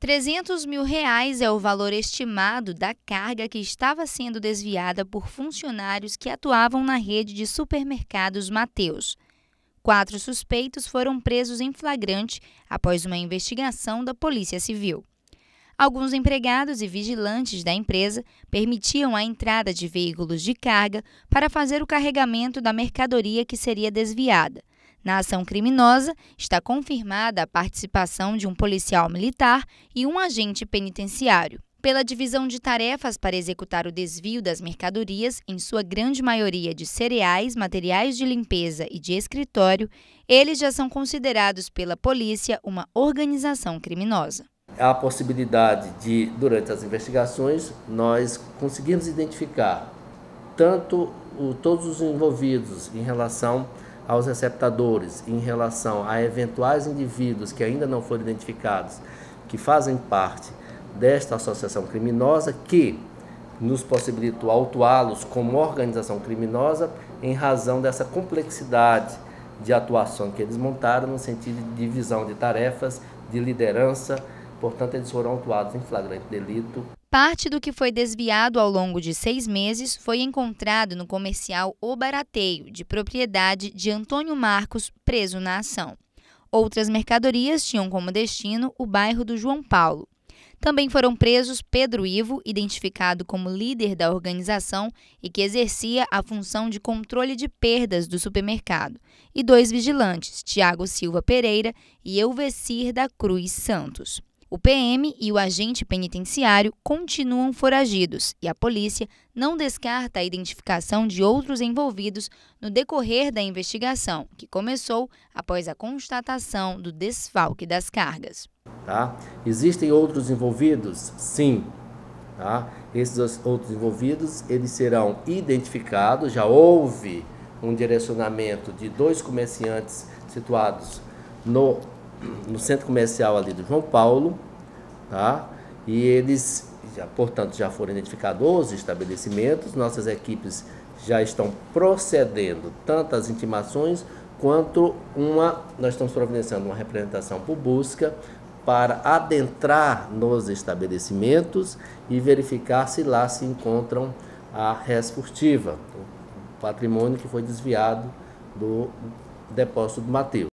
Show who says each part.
Speaker 1: 300 mil reais é o valor estimado da carga que estava sendo desviada por funcionários que atuavam na rede de supermercados Mateus. Quatro suspeitos foram presos em flagrante após uma investigação da Polícia Civil. Alguns empregados e vigilantes da empresa permitiam a entrada de veículos de carga para fazer o carregamento da mercadoria que seria desviada, na ação criminosa, está confirmada a participação de um policial militar e um agente penitenciário. Pela divisão de tarefas para executar o desvio das mercadorias, em sua grande maioria de cereais, materiais de limpeza e de escritório, eles já são considerados pela polícia uma organização criminosa.
Speaker 2: Há a possibilidade de, durante as investigações, nós conseguirmos identificar tanto o, todos os envolvidos em relação aos receptadores em relação a eventuais indivíduos que ainda não foram identificados, que fazem parte desta associação criminosa, que nos possibilitou autuá-los como organização criminosa em razão dessa complexidade de atuação que eles montaram no sentido de divisão de tarefas, de liderança. Portanto, eles foram autuados em flagrante delito.
Speaker 1: Parte do que foi desviado ao longo de seis meses foi encontrado no comercial O Barateio, de propriedade de Antônio Marcos, preso na ação. Outras mercadorias tinham como destino o bairro do João Paulo. Também foram presos Pedro Ivo, identificado como líder da organização e que exercia a função de controle de perdas do supermercado, e dois vigilantes, Tiago Silva Pereira e Elvesir da Cruz Santos. O PM e o agente penitenciário continuam foragidos e a polícia não descarta a identificação de outros envolvidos no decorrer da investigação, que começou após a constatação do desfalque das cargas.
Speaker 2: Tá? Existem outros envolvidos? Sim. Tá? Esses outros envolvidos eles serão identificados, já houve um direcionamento de dois comerciantes situados no no centro comercial ali do João Paulo, tá? E eles, já, portanto, já foram identificados os estabelecimentos, nossas equipes já estão procedendo tanto as intimações quanto uma, nós estamos providenciando uma representação por busca para adentrar nos estabelecimentos e verificar se lá se encontram a res furtiva, o patrimônio que foi desviado do depósito do Mateus.